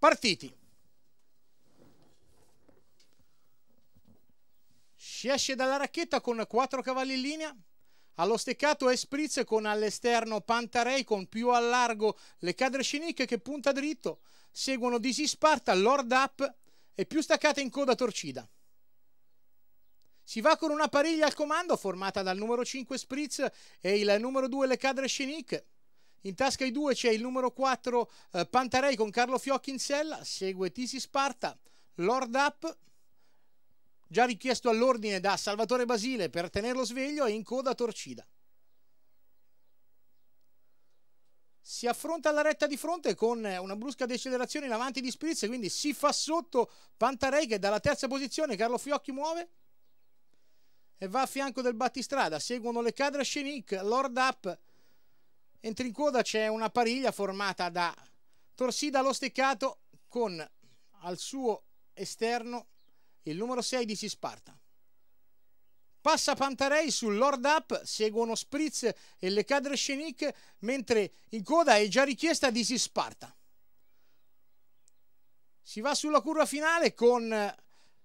Partiti. Si esce dalla racchetta con quattro cavalli in linea. Allo steccato è Spritz con all'esterno Pantarei con più a largo le cadre Kadreshnik che punta dritto. Seguono Disi Sparta, Lord Up e più staccata in coda Torcida. Si va con una pariglia al comando formata dal numero 5 Spritz e il numero 2 le cadre Kadreshnik. In tasca ai due c'è il numero 4 eh, Pantarei con Carlo Fiocchi in sella, segue Tisi Sparta, Lord Up, già richiesto all'ordine da Salvatore Basile per tenerlo sveglio e in coda Torcida. si affronta la retta di fronte con eh, una brusca decelerazione in avanti di Spritz, quindi si fa sotto Pantarei che dalla terza posizione Carlo Fiocchi muove e va a fianco del battistrada, seguono le cadre Scenic, Lord Up Entri in coda c'è una pariglia formata da torsida lo steccato con al suo esterno il numero 6 di Cisparta. Passa Pantarei sul Lord Up, seguono Spritz e Le Cadre Scenic, mentre in coda è già richiesta di Sisparta. Si va sulla curva finale con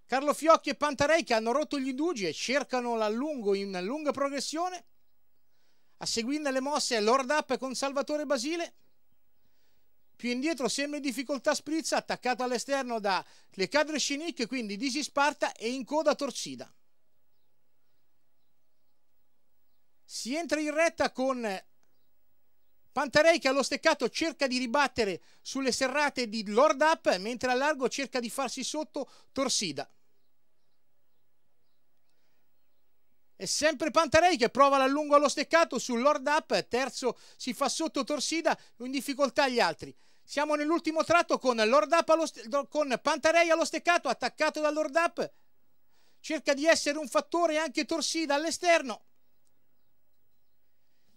Carlo Fiocchi e Pantarei che hanno rotto gli indugi e cercano l'allungo in lunga progressione. A seguirne le mosse è Lord Up con Salvatore Basile. Più indietro sempre in difficoltà Sprizza, attaccato all'esterno da Le Cadre Scinic, quindi Disi Sparta e in coda Torcida. Si entra in retta con Pantarei che allo steccato cerca di ribattere sulle serrate di Lord Up, mentre a largo cerca di farsi sotto Torsida. È sempre Pantarei che prova l'allungo allo steccato sul Lord Up, terzo si fa sotto Torsida, in difficoltà gli altri. Siamo nell'ultimo tratto con, Lord Up allo con Pantarei allo steccato, attaccato da Lord Up. Cerca di essere un fattore anche Torsida all'esterno.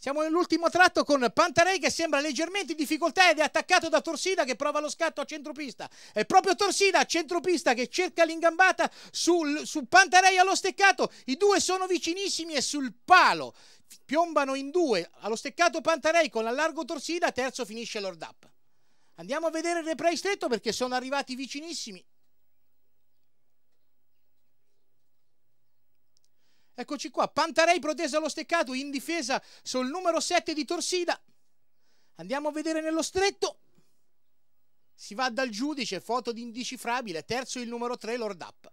Siamo nell'ultimo tratto con Pantarei che sembra leggermente in difficoltà ed è attaccato da Torsida che prova lo scatto a centropista. È proprio Torsida a centropista che cerca l'ingambata sul, su Pantarei allo steccato. I due sono vicinissimi e sul palo. Piombano in due allo steccato Pantarei con allargo Torsida, terzo finisce Lord Up. Andiamo a vedere il replay stretto perché sono arrivati vicinissimi Eccoci qua, Pantarei protesa allo steccato in difesa sul numero 7 di Torsida. Andiamo a vedere nello stretto. Si va dal giudice, foto di indicifrabile, terzo il numero 3 Lord Up.